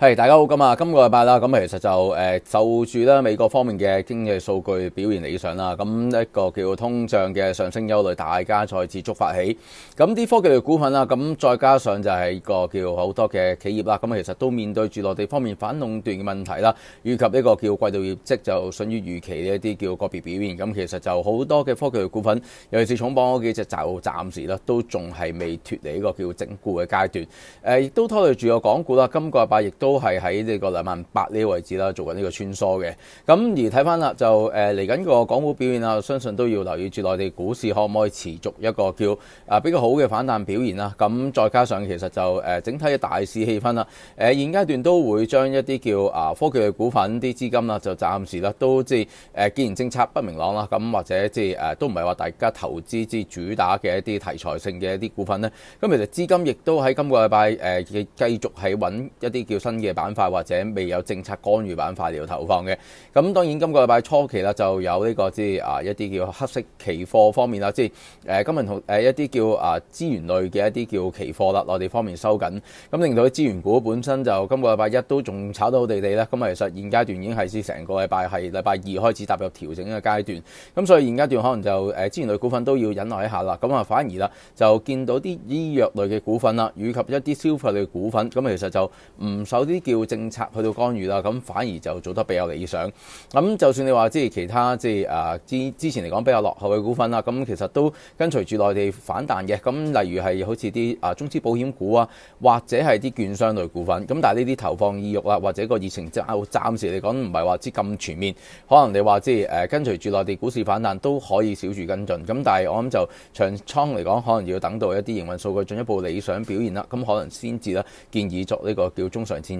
系大家好，咁啊，今个礼拜啦，咁其实就诶就住啦美国方面嘅经济数据表现理想啦，咁一个叫通胀嘅上升忧虑，大家再次触发起，咁啲科技类股份啦，咁再加上就系个叫好多嘅企业啦，咁其实都面对住内地方面反垄断嘅问题啦，以及呢个叫季度业绩就逊于预期嘅一啲叫个别表现，咁其实就好多嘅科技类股份，尤其是重磅嗰几只就暂时咧都仲系未脱离呢个叫整固嘅阶段，诶亦都拖累住个港股啦，今个礼拜亦都。都系喺呢个两万八呢个位置啦，做紧呢个穿梭嘅。咁而睇翻啦，就诶嚟紧个港股表现啦，相信都要留意住内地股市可唔可以持续一个叫啊比较好嘅反弹表现啦。咁再加上其实就诶整体嘅大市气氛啦，诶现阶段都会将一啲叫啊科技嘅股份啲资金啦，就暂时啦都即系诶既然政策不明朗啦，咁或者即系诶都唔系话大家投资之主打嘅一啲题材性嘅一啲股份咧。咁其实资金亦都喺今个礼拜诶继续系揾一啲叫新嘅板塊或者未有政策干預板塊嚟到投放嘅，咁當然今個禮拜初期啦，就有呢個即係啊一啲叫黑色期貨方面啦，即係誒金日同誒一啲叫啊資源類嘅一啲叫期貨啦，內地方面收緊，咁令到啲資源股本身就今個禮拜一都仲炒到地地啦。咁啊其實現階段已經係至成個禮拜係禮拜二開始踏入調整嘅階段，咁所以現階段可能就誒資源類股份都要忍耐一下啦，咁啊反而啦就見到啲醫藥類嘅股份啦，以及一啲消費類股份，咁其實就唔受。啲叫政策去到干預啦，咁反而就做得比較理想。咁就算你話即係其他即係誒之之前嚟講比較落後嘅股份啦，咁其實都跟隨住內地反彈嘅。咁例如係好似啲啊中資保險股啊，或者係啲券商類股份。咁但係呢啲投放意欲啊，或者個热情暫暫時嚟講唔係話之咁全面。可能你話知誒跟隨住內地股市反彈都可以少住跟進。咁但係我諗就長倉嚟講，可能要等到一啲營運數據進一步理想表現啦，咁可能先至啦建議作呢個叫中上線。